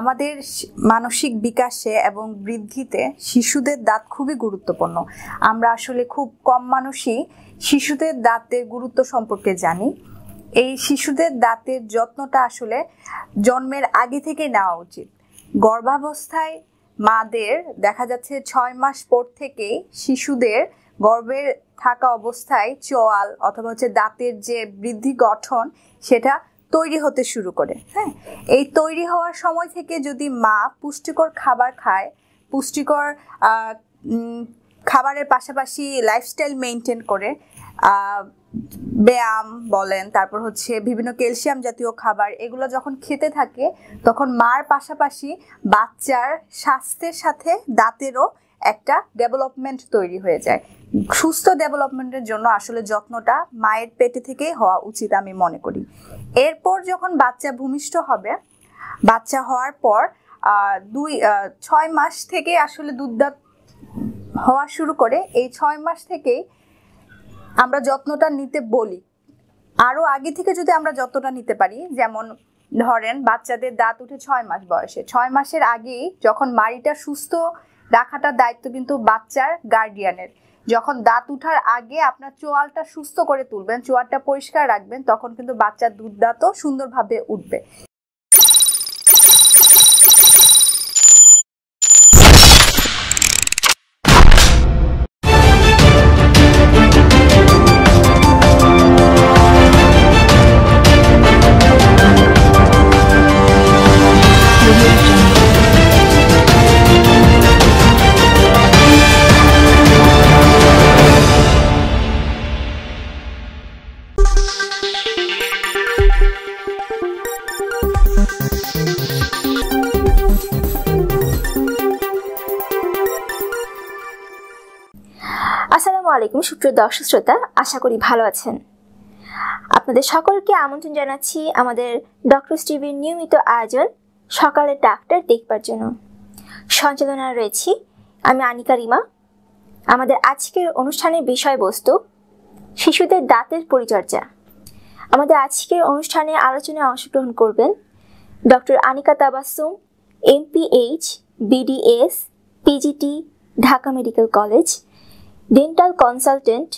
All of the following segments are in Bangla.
আমাদের মানসিক বিকাশে এবং বৃদ্ধিতে শিশুদের দাঁত খুবই গুরুত্বপূর্ণ আমরা আসলে খুব কম মানুষই শিশুদের দাঁতের গুরুত্ব সম্পর্কে জানি এই শিশুদের দাঁতের যত্নটা আসলে জন্মের আগে থেকে নেওয়া উচিত গর্ভাবস্থায় মাদের দেখা যাচ্ছে ছয় মাস পর থেকেই শিশুদের গর্ভের থাকা অবস্থায় চোয়াল অথবা হচ্ছে দাঁতের যে বৃদ্ধি গঠন সেটা তৈরি হতে শুরু করে হ্যাঁ এই তৈরি হওয়ার সময় থেকে যদি মা পুষ্টিকর খাবার খায় পুষ্টিকর খাবারের পাশাপাশি লাইফস্টাইল মেনটেন করে ব্যায়াম বলেন তারপর হচ্ছে বিভিন্ন ক্যালসিয়াম জাতীয় খাবার এগুলো যখন খেতে থাকে তখন মার পাশাপাশি বাচ্চার স্বাস্থ্যের সাথে দাঁতেরও একটা ডেভেলপমেন্ট তৈরি হয়ে যায় সুস্থ ডেভেলপমেন্টের জন্য আসলে যত্নটা মায়ের পেটে থেকেই হওয়া উচিত আমি মনে করি এরপর যখন বাচ্চা ভূমিষ্ঠ হবে বাচ্চা হওয়ার পর দুই ছয় মাস থেকে আসলে দুধদাত হওয়া শুরু করে এই ছয় মাস থেকেই আমরা যত্নটা নিতে বলি আরও আগে থেকে যদি আমরা যত্নটা নিতে পারি যেমন ধরেন বাচ্চাদের দাঁত উঠে ছয় মাস বয়সে ছয় মাসের আগেই যখন মাড়িটা সুস্থ রাখাটার দায়িত্ব কিন্তু বাচ্চার গার্ডিয়ানের যখন দাঁত উঠার আগে আপনার চোয়ালটা সুস্থ করে তুলবেন চোয়ালটা পরিষ্কার রাখবেন তখন কিন্তু বাচ্চার দুধ দাঁতও সুন্দরভাবে উঠবে আলাইকুম সুপ্রিয় দর্শক শ্রোতা আশা করি ভালো আছেন আপনাদের সকলকে আমন্ত্রণ জানাচ্ছি আমাদের ডক্টর স্টিভির নিয়মিত আয়োজন সকালে ডাক্তার দেখবার জন্য সঞ্চালনা রয়েছি আমি আনিকা রিমা আমাদের আজকের অনুষ্ঠানের বিষয়বস্তু শিশুদের দাঁতের পরিচর্যা আমাদের আজকের অনুষ্ঠানে আলোচনায় অংশগ্রহণ করবেন doctor Anika Tabassum MPH BDS PGT Dhaka medical college dental consultant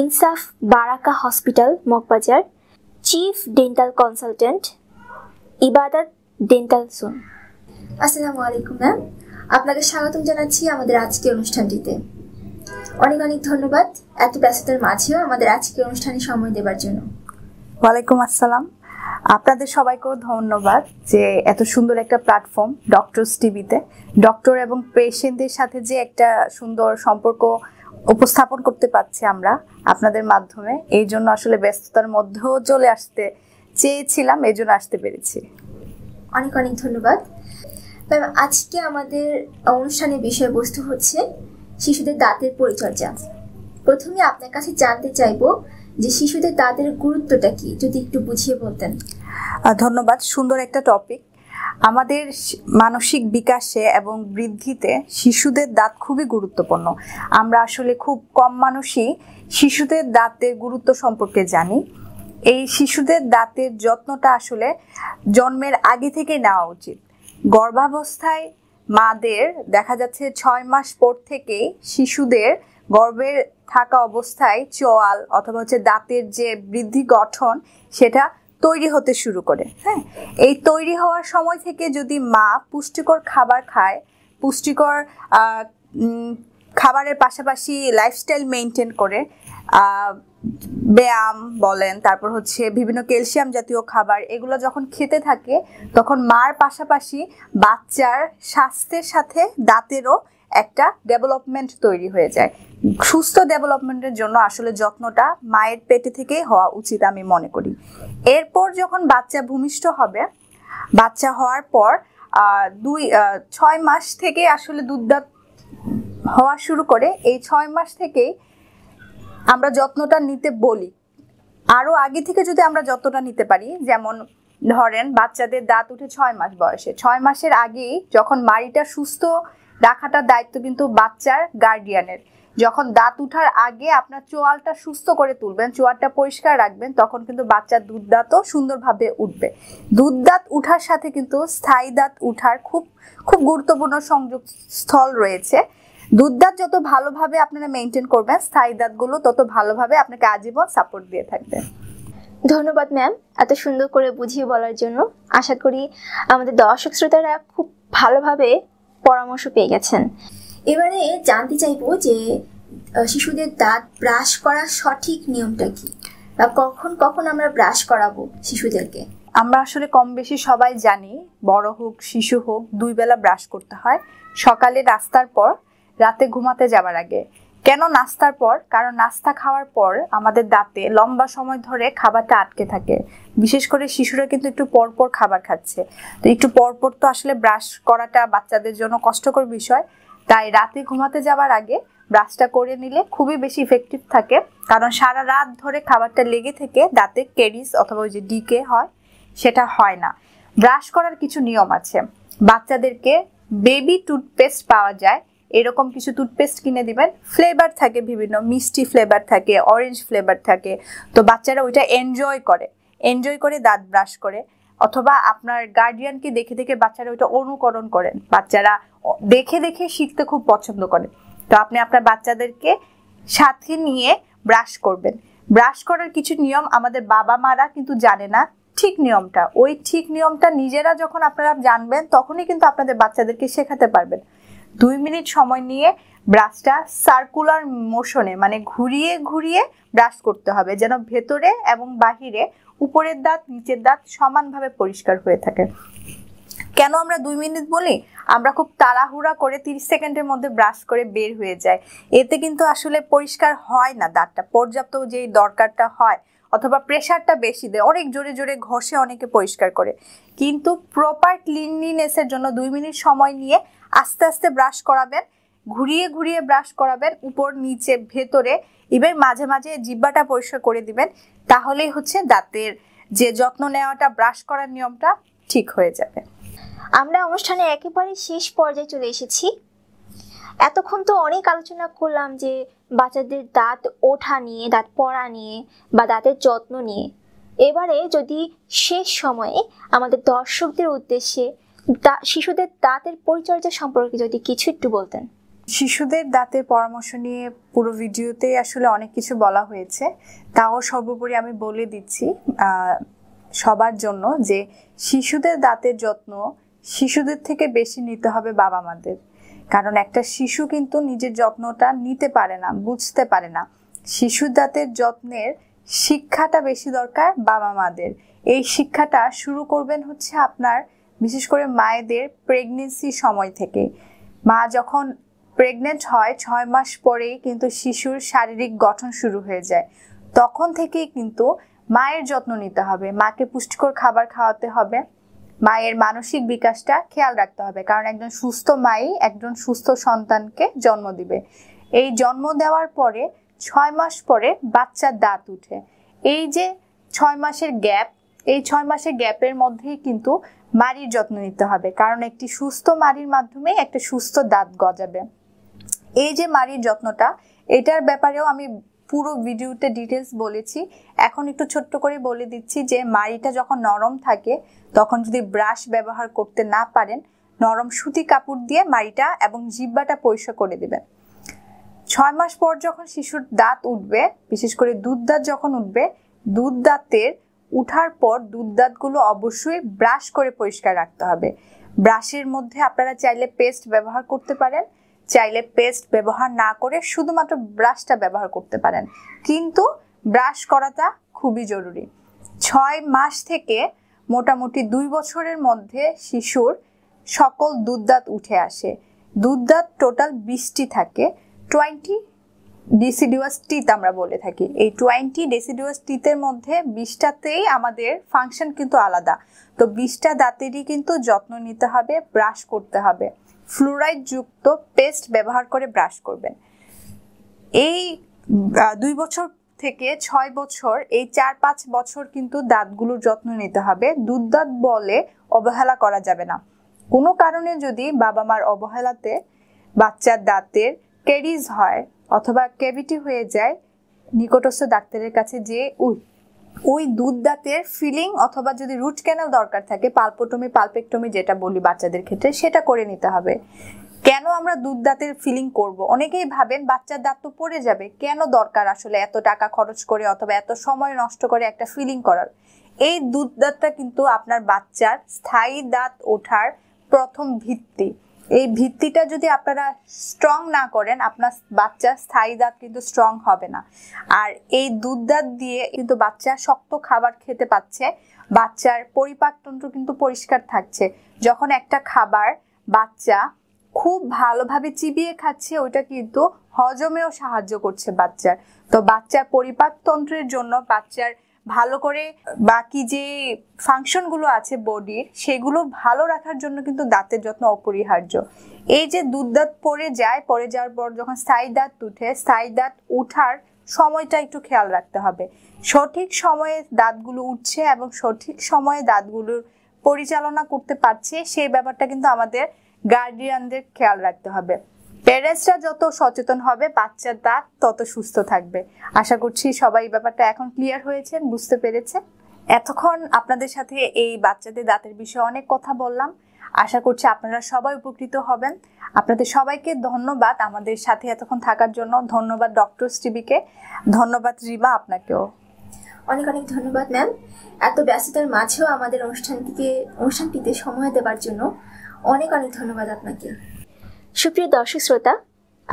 Insaf Baraka hospital Moghbazar chief dental consultant Ibadat dental সোন আসসালামু আলাইকুম ম্যাম আপনাকে স্বাগতম জানাচ্ছি আমাদের আজকের অনুষ্ঠানটিতে অনেক অনেক ধন্যবাদ এত ব্যস্ততার মাঝেও আমাদের আজকের অনুষ্ঠানে সময় দেবার জন্য ওয়ালাইকুম আসসালাম আপনাদের সবাইকেও ধন্যবাদ যে এত সুন্দর একটা প্ল্যাটফর্ম ডক্টরস টিভিতে ডক্টর এবং পেশেন্টদের সাথে যে একটা সুন্দর সম্পর্ক উপস্থাপন করতে পারছি আমরা আপনাদের মাধ্যমে এই জন্য আসলে ব্যস্ততার মধ্যেও চলে আসতে চেয়েছিলাম এই জন্য আসতে পেরেছি অনেক অনেক ধন্যবাদ ম্যাম আজকে আমাদের অনুষ্ঠানের বিষয়বস্তু হচ্ছে শিশুদের দাঁতের পরিচর্যা প্রথমে আপনার কাছে জানতে চাইব যে শিশুদের দাঁতের গুরুত্বটা কি যদি একটু বুঝিয়ে বলতেন ধন্যবাদ সুন্দর একটা টপিক আমাদের মানসিক বিকাশে এবং বৃদ্ধিতে শিশুদের দাঁত খুবই গুরুত্বপূর্ণ আমরা আসলে খুব কম মানুষই শিশুদের দাঁতের গুরুত্ব সম্পর্কে জানি এই শিশুদের দাঁতের যত্নটা আসলে জন্মের আগে থেকে নেওয়া উচিত গর্ভাবস্থায় মাদের দেখা যাচ্ছে ছয় মাস পর থেকেই শিশুদের গর্ভের থাকা অবস্থায় চোয়াল অথবা হচ্ছে দাঁতের যে বৃদ্ধি গঠন সেটা তৈরি হতে শুরু করে হ্যাঁ এই তৈরি হওয়ার সময় থেকে যদি মা পুষ্টিকর খাবার খায় পুষ্টিকর খাবারের পাশাপাশি লাইফস্টাইল মেনটেন করে ব্যায়াম বলেন তারপর হচ্ছে বিভিন্ন ক্যালসিয়াম জাতীয় খাবার এগুলো যখন খেতে থাকে তখন মার পাশাপাশি বাচ্চার স্বাস্থ্যের সাথে দাঁতেরও একটা ডেভেলপমেন্ট তৈরি হয়ে যায় সুস্থ ডেভেলপমেন্টের জন্য আসলে যত্নটা মায়ের পেটে থেকেই হওয়া উচিত আমি মনে করি এরপর যখন বাচ্চা ভূমিষ্ঠ হবে বাচ্চা হওয়ার পর দুই ছয় মাস থেকে আসলে দুধদাত হওয়া শুরু করে এই ছয় মাস থেকেই আমরা যত্নটা নিতে বলি আরও আগে থেকে যদি আমরা যত্নটা নিতে পারি যেমন ধরেন বাচ্চাদের দাঁত উঠে ছয় মাস বয়সে ছয় মাসের আগেই যখন মাড়িটা সুস্থ রাখাটার দায়িত্ব কিন্তু বাচ্চার গার্ডিয়ানের যখন দাঁত উঠার আগে আপনার চোয়ালটা সুস্থ করে তুলবেন চোয়ালটা পরিষ্কার রাখবেন তখন কিন্তু বাচ্চার দুধ দাঁতও সুন্দরভাবে উঠবে দুধ দাঁত উঠার সাথে কিন্তু স্থায়ী দাঁত উঠার খুব খুব গুরুত্বপূর্ণ সংযোগ স্থল রয়েছে দুধ দাঁত যত ভালোভাবে আপনারা মেনটেন করবেন স্থায়ী দাঁতগুলো তত ভালোভাবে আপনাকে আজীবন সাপোর্ট দিয়ে থাকবে ধন্যবাদ ম্যাম এত সুন্দর করে বুঝিয়ে বলার জন্য আশা করি আমাদের দর্শক শ্রোতারা খুব ভালোভাবে পরামর্শ পেয়ে গেছেন এবারে জানতে চাইবো যে শিশুদের দাঁত ব্রাশ করার সঠিক নিয়মটা কি বা কখন কখন আমরা ব্রাশ করাবো শিশুদেরকে আমরা আসলে কম বেশি সবাই জানি বড় হোক শিশু হোক দুই বেলা ব্রাশ করতে হয় সকালে রাস্তার পর রাতে ঘুমাতে যাওয়ার আগে কেন নাস্তার পর কারণ নাস্তা খাওয়ার পর আমাদের দাঁতে লম্বা সময় ধরে খাবারটা আটকে থাকে বিশেষ করে শিশুরা কিন্তু একটু পরপর খাবার খাচ্ছে তো একটু পরপর তো আসলে ব্রাশ করাটা বাচ্চাদের জন্য কষ্টকর বিষয় তাই রাতে ঘুমাতে যাওয়ার আগে ব্রাশটা করে নিলে খুবই বেশি ইফেক্টিভ থাকে কারণ সারা রাত ধরে খাবারটা লেগে থেকে দাঁতে কেরিস অথবা ওই যে ডিকে হয় সেটা হয় না ব্রাশ করার কিছু নিয়ম আছে বাচ্চাদেরকে বেবি টুথপেস্ট পাওয়া যায় এরকম কিছু টুথপেস্ট কিনে দিবেন ফ্লেভার থাকে বিভিন্ন মিষ্টি ফ্লেভার থাকে অরেঞ্জ ফ্লেভার থাকে তো বাচ্চারা ওইটা এনজয় করে এনজয় করে দাঁত ব্রাশ করে অথবা আপনার গার্ডিয়ানকে দেখে দেখে বাচ্চারা ওইটা অনুকরণ করেন বাচ্চারা দেখে দেখে শিখতে খুব পছন্দ করে তো আপনি আপনার বাচ্চাদেরকে সাথে নিয়ে ব্রাশ করবেন ব্রাশ করার কিছু নিয়ম আমাদের বাবা মারা কিন্তু জানে না ঠিক নিয়মটা ওই ঠিক নিয়মটা নিজেরা যখন আপনারা জানবেন তখনই কিন্তু আপনাদের বাচ্চাদেরকে শেখাতে পারবেন দুই মিনিট সময় নিয়ে ব্রাশটা সার্কুলার মোশনে মানে ঘুরিয়ে ঘুরিয়ে ব্রাশ করতে হবে যেন ভেতরে এবং বাহিরে উপরের দাঁত নিচের দাঁত সমানভাবে পরিষ্কার হয়ে থাকে কেন আমরা দুই মিনিট বলি আমরা খুব তাড়াহুড়া করে তিরিশ সেকেন্ডের মধ্যে ব্রাশ করে বের হয়ে যায় এতে কিন্তু আসলে পরিষ্কার হয় না দাঁতটা পর্যাপ্ত যেই দরকারটা হয় অথবা প্রেশারটা বেশি দেয় অনেক জোরে জোরে ঘষে অনেকে পরিষ্কার করে কিন্তু প্রপার ক্লিনলিনেসের জন্য দুই মিনিট সময় নিয়ে আস্তে আস্তে ব্রাশ করাবেন ঘুরিয়ে ঘুরিয়ে ব্রাশ করাবেন উপর নিচে ভেতরে ইভেন মাঝে মাঝে জিব্বাটা পরিষ্কার করে দিবেন তাহলেই হচ্ছে দাঁতের যে যত্ন নেওয়াটা ব্রাশ করার নিয়মটা ঠিক হয়ে যাবে আমরা অনুষ্ঠানে একেবারে শেষ পর্যায়ে চলে এসেছি এতক্ষণ তো অনেক আলোচনা করলাম যে বাচ্চাদের দাঁত ওঠা নিয়ে দাঁত পড়া নিয়ে বা দাঁতের যত্ন নিয়ে এবারে যদি শেষ সময়ে আমাদের দর্শকদের উদ্দেশ্যে শিশুদের দাঁতের পরিচর্যা সম্পর্কে যদি কিছু একটু বলতেন শিশুদের দাঁতের পরামর্শ নিয়ে পুরো ভিডিওতে আসলে অনেক কিছু বলা হয়েছে তাও সর্বোপরি আমি বলে দিচ্ছি সবার জন্য যে শিশুদের দাঁতের যত্ন শিশুদের থেকে বেশি নিতে হবে বাবা মাদের কারণ একটা শিশু কিন্তু নিজের যত্নটা নিতে পারে না বুঝতে পারে না শিশু দাঁতের যত্নের শিক্ষাটা বেশি দরকার বাবা মাদের এই শিক্ষাটা শুরু করবেন হচ্ছে আপনার বিশেষ করে মায়েদের প্রেগনেন্সি সময় থেকে মা যখন প্রেগনেন্ট হয় ছয় মাস পরেই কিন্তু শিশুর শারীরিক গঠন শুরু হয়ে যায় তখন থেকেই কিন্তু মায়ের যত্ন নিতে হবে মাকে পুষ্টিকর খাবার খাওয়াতে হবে মায়ের মানসিক বিকাশটা খেয়াল রাখতে হবে কারণ একজন সুস্থ মাই একজন সুস্থ সন্তানকে জন্ম দিবে এই জন্ম দেওয়ার পরে ছয় মাস পরে বাচ্চার দাঁত উঠে এই যে ছয় মাসের গ্যাপ এই ছয় মাসের গ্যাপের মধ্যেই কিন্তু মারির যত্ন নিতে হবে কারণ একটি সুস্থ মারির মাধ্যমে একটা সুস্থ দাঁত গজাবে এই যে মারির যত্নটা এটার ব্যাপারেও আমি পুরো ভিডিওতে ডিটেলস বলেছি এখন একটু ছোট্ট করে বলে দিচ্ছি যে মাড়িটা যখন নরম থাকে তখন যদি ব্রাশ ব্যবহার করতে না পারেন নরম সুতি কাপড় দিয়ে মাড়িটা এবং জিব্বাটা পরিষ্কার করে দেবেন ছয় মাস পর যখন শিশুর দাঁত উঠবে বিশেষ করে দুধ দাঁত যখন উঠবে দুধ দাঁতের উঠার পর দুধ দাঁতগুলো অবশ্যই ব্রাশ করে পরিষ্কার রাখতে হবে ব্রাশের মধ্যে আপনারা চাইলে পেস্ট ব্যবহার করতে পারেন চাইলে পেস্ট ব্যবহার না করে শুধুমাত্র ব্রাশটা ব্যবহার করতে পারেন কিন্তু ব্রাশ করাটা খুবই জরুরি ছয় মাস থেকে মোটামুটি দুই বছরের মধ্যে শিশুর সকল দুধদাঁত উঠে আসে দুধদাঁত টোটাল বিশটি থাকে টোয়েন্টি ডিসিডিউয়াস টিথ আমরা বলে থাকি এই টোয়েন্টি ডেসিডিউয়াস টিথের মধ্যে বিশটাতেই আমাদের ফাংশন কিন্তু আলাদা তো বিশটা দাঁতেরই কিন্তু যত্ন নিতে হবে ব্রাশ করতে হবে ফ্লুরাইডযুক্ত পেস্ট ব্যবহার করে ব্রাশ করবেন এই দুই বছর থেকে ছয় বছর এই চার পাঁচ বছর কিন্তু দাঁতগুলোর যত্ন নিতে হবে দুধ দাঁত বলে অবহেলা করা যাবে না কোনো কারণে যদি বাবা মার অবহেলাতে বাচ্চার দাঁতের ক্যারিজ হয় অথবা ক্যাভিটি হয়ে যায় নিকটস্থ ডাক্তারের কাছে যেয়ে ওই দুধ দাঁতের ফিলিং অথবা যদি রুট ক্যানাল দরকার থাকে পালপোটমি পালপেকটমি যেটা বলি বাচ্চাদের ক্ষেত্রে সেটা করে নিতে হবে কেন আমরা দুধ দাঁতের ফিলিং করব অনেকেই ভাবেন বাচ্চার দাঁত তো পড়ে যাবে কেন দরকার আসলে এত টাকা খরচ করে অথবা এত সময় নষ্ট করে একটা ফিলিং করার এই দুধ দাঁতটা কিন্তু আপনার বাচ্চার স্থায়ী দাঁত ওঠার প্রথম ভিত্তি এই ভিত্তিটা যদি আপনারা স্ট্রং না করেন আপনার বাচ্চা স্থায়ী দাঁত কিন্তু স্ট্রং হবে না আর এই দুধ দাঁত দিয়ে কিন্তু বাচ্চা শক্ত খাবার খেতে পাচ্ছে বাচ্চার পরিপাকতন্ত্র কিন্তু পরিষ্কার থাকছে যখন একটা খাবার বাচ্চা খুব ভালোভাবে চিবিয়ে খাচ্ছে ওইটা কিন্তু হজমেও সাহায্য করছে বাচ্চার তো বাচ্চার পরিপাকতন্ত্রের জন্য বাচ্চার ভালো করে বাকি যে ফাংশনগুলো আছে বডির সেগুলো ভালো রাখার জন্য কিন্তু দাঁতের যত্ন অপরিহার্য এই যে দুধ দাঁত পরে যায় পড়ে যাওয়ার পর যখন স্থায়ী দাঁত উঠে স্থায়ী দাঁত উঠার সময়টা একটু খেয়াল রাখতে হবে সঠিক সময়ে দাঁতগুলো উঠছে এবং সঠিক সময়ে দাঁতগুলোর পরিচালনা করতে পারছে সেই ব্যাপারটা কিন্তু আমাদের গার্ডিয়ানদের খেয়াল রাখতে হবে প্যারেন্টসরা যত সচেতন হবে বাচ্চার দাঁত তত সুস্থ থাকবে আশা করছি সবাই ব্যাপারটা এখন ক্লিয়ার হয়েছেন বুঝতে পেরেছেন এতক্ষণ আপনাদের সাথে এই বাচ্চাদের দাঁতের বিষয়ে অনেক কথা বললাম আশা করছি আপনারা সবাই উপকৃত হবেন আপনাদের সবাইকে ধন্যবাদ আমাদের সাথে এতক্ষণ থাকার জন্য ধন্যবাদ ডক্টর স্টিবিকে ধন্যবাদ রিবা আপনাকেও অনেক অনেক ধন্যবাদ ম্যাম এত ব্যস্ততার মাঝেও আমাদের অনুষ্ঠানটিকে অনুষ্ঠানটিতে সময় দেবার জন্য অনেক অনেক ধন্যবাদ আপনাকে সুপ্রিয় দর্শক শ্রোতা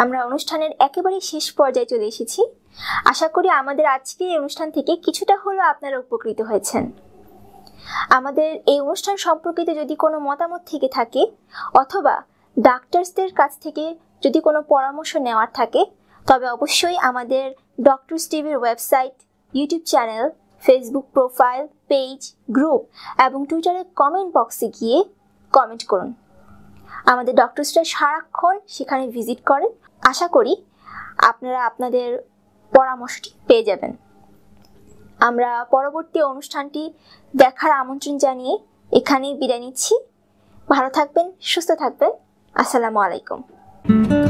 আমরা অনুষ্ঠানের একেবারে শেষ পর্যায়ে চলে এসেছি আশা করি আমাদের আজকের এই অনুষ্ঠান থেকে কিছুটা হলেও আপনারা উপকৃত হয়েছেন আমাদের এই অনুষ্ঠান সম্পর্কিত যদি কোনো মতামত থেকে থাকে অথবা ডাক্তারসদের কাছ থেকে যদি কোনো পরামর্শ নেওয়ার থাকে তবে অবশ্যই আমাদের ডক্টরস টিভির website YouTube channel Facebook profile page group এবং টুইটারে কমেন্ট বক্সে গিয়ে কমেন্ট করুন আমাদের ডক্টরসরা সারাক্ষণ সেখানে ভিজিট করেন আশা করি আপনারা আপনাদের পরামর্শটি পেয়ে যাবেন আমরা পরবর্তী অনুষ্ঠানটি দেখার আমন্ত্রণ জানিয়ে এখানেই বিদায় নিচ্ছি ভালো থাকবেন সুস্থ থাকবেন আসসালামু আলাইকুম